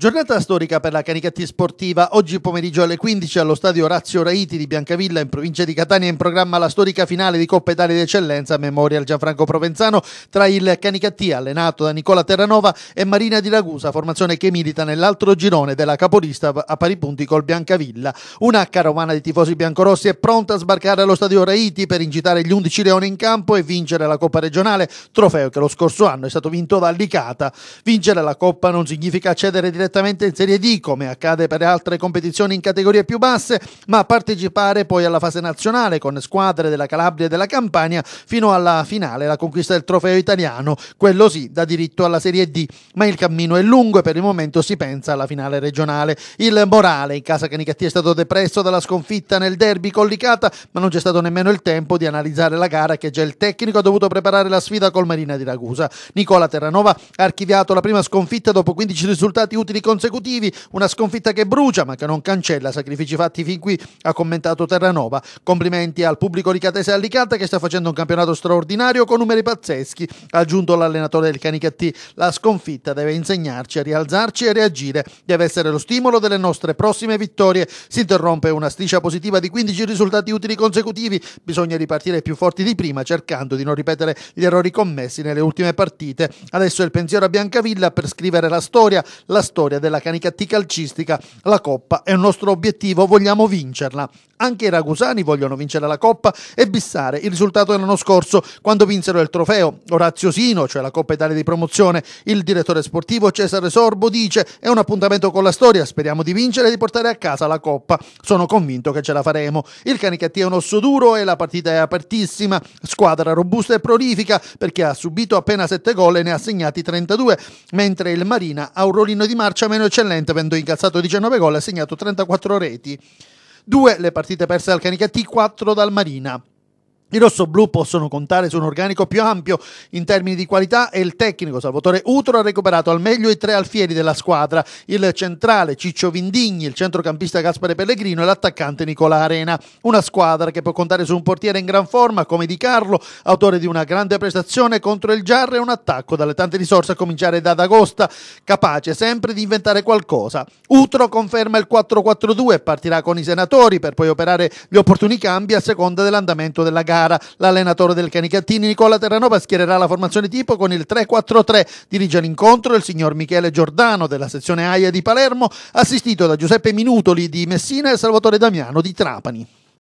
Giornata storica per la Canicattì sportiva. Oggi pomeriggio alle 15 allo stadio Razio Raiti di Biancavilla in provincia di Catania in programma la storica finale di Coppa Italia d'Eccellenza Memorial Gianfranco Provenzano tra il Canicattì allenato da Nicola Terranova e Marina di Ragusa, formazione che milita nell'altro girone della capolista a pari punti col Biancavilla. Una carovana di tifosi biancorossi è pronta a sbarcare allo stadio Raiti per incitare gli 11 leoni in campo e vincere la Coppa regionale, trofeo che lo scorso anno è stato vinto da Licata. Vincere la Coppa non significa cedere direttamente direttamente in Serie D, come accade per altre competizioni in categorie più basse, ma partecipare poi alla fase nazionale con squadre della Calabria e della Campania fino alla finale, la conquista del trofeo italiano. Quello sì, dà diritto alla Serie D, ma il cammino è lungo e per il momento si pensa alla finale regionale. Il morale in casa Canicattia è stato depresso dalla sconfitta nel derby collicata, ma non c'è stato nemmeno il tempo di analizzare la gara che già il tecnico ha dovuto preparare la sfida col Marina di Ragusa. Nicola Terranova ha archiviato la prima sconfitta dopo 15 risultati utili utili consecutivi, una sconfitta che brucia ma che non cancella sacrifici fatti fin qui, ha commentato Terranova. Complimenti al pubblico ricatese Alicante che sta facendo un campionato straordinario con numeri pazzeschi, ha aggiunto l'allenatore del Canicattì. La sconfitta deve insegnarci a rialzarci e reagire, deve essere lo stimolo delle nostre prossime vittorie. Si interrompe una striscia positiva di 15 risultati utili consecutivi, bisogna ripartire più forti di prima cercando di non ripetere gli errori commessi nelle ultime partite. Adesso è il pensiero a Biancavilla per scrivere la storia, la storia storia della Canicattì calcistica, la Coppa è un nostro obiettivo, vogliamo vincerla. Anche i ragusani vogliono vincere la Coppa e bissare il risultato dell'anno scorso quando vinsero il trofeo. Orazio Sino, cioè la Coppa Italia di promozione, il direttore sportivo Cesare Sorbo dice è un appuntamento con la storia, speriamo di vincere e di portare a casa la Coppa. Sono convinto che ce la faremo. Il Canicattì è un osso duro e la partita è apertissima, squadra robusta e prolifica perché ha subito appena 7 gol e ne ha segnati 32, mentre il Marina ha un rollino di marcia marcia meno eccellente, avendo incalzato 19 gol e segnato 34 reti. 2 le partite perse dal Canicattì, 4 dal Marina. I rossoblù possono contare su un organico più ampio in termini di qualità e il tecnico Salvatore Utro ha recuperato al meglio i tre alfieri della squadra, il centrale Ciccio Vindigni, il centrocampista Gaspare Pellegrino e l'attaccante Nicola Arena. Una squadra che può contare su un portiere in gran forma come Di Carlo, autore di una grande prestazione contro il Giarre e un attacco dalle tante risorse a cominciare da D'Agosta, capace sempre di inventare qualcosa. Utro conferma il 4-4-2 e partirà con i senatori per poi operare gli opportuni cambi a seconda dell'andamento della gara. Pescara. L'allenatore del Canicattini Nicola Terranova schiererà la formazione tipo con il 3-4-3. Dirige l'incontro il signor Michele Giordano della sezione AIA di Palermo, assistito da Giuseppe Minutoli di Messina e Salvatore Damiano di Trapani.